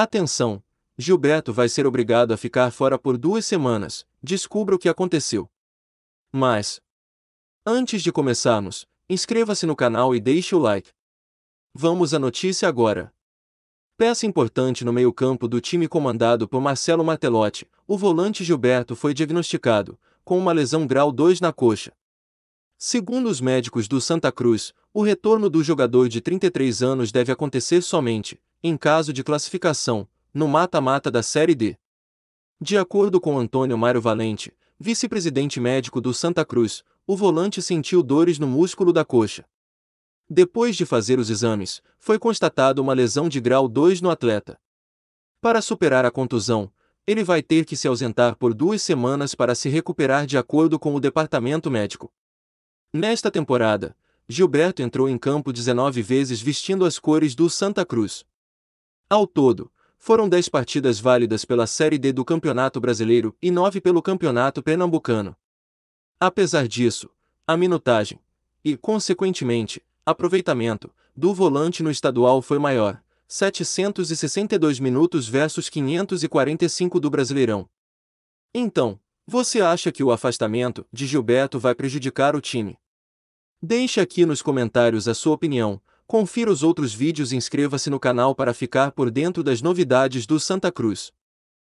Atenção! Gilberto vai ser obrigado a ficar fora por duas semanas. Descubra o que aconteceu. Mas, antes de começarmos, inscreva-se no canal e deixe o like. Vamos à notícia agora. Peça importante no meio-campo do time comandado por Marcelo Martelotti, o volante Gilberto foi diagnosticado com uma lesão grau 2 na coxa. Segundo os médicos do Santa Cruz, o retorno do jogador de 33 anos deve acontecer somente em caso de classificação, no mata-mata da Série D. De acordo com Antônio Mário Valente, vice-presidente médico do Santa Cruz, o volante sentiu dores no músculo da coxa. Depois de fazer os exames, foi constatada uma lesão de grau 2 no atleta. Para superar a contusão, ele vai ter que se ausentar por duas semanas para se recuperar de acordo com o departamento médico. Nesta temporada, Gilberto entrou em campo 19 vezes vestindo as cores do Santa Cruz. Ao todo, foram 10 partidas válidas pela Série D do Campeonato Brasileiro e 9 pelo Campeonato Pernambucano. Apesar disso, a minutagem e, consequentemente, aproveitamento do volante no estadual foi maior, 762 minutos versus 545 do Brasileirão. Então, você acha que o afastamento de Gilberto vai prejudicar o time? Deixe aqui nos comentários a sua opinião. Confira os outros vídeos e inscreva-se no canal para ficar por dentro das novidades do Santa Cruz.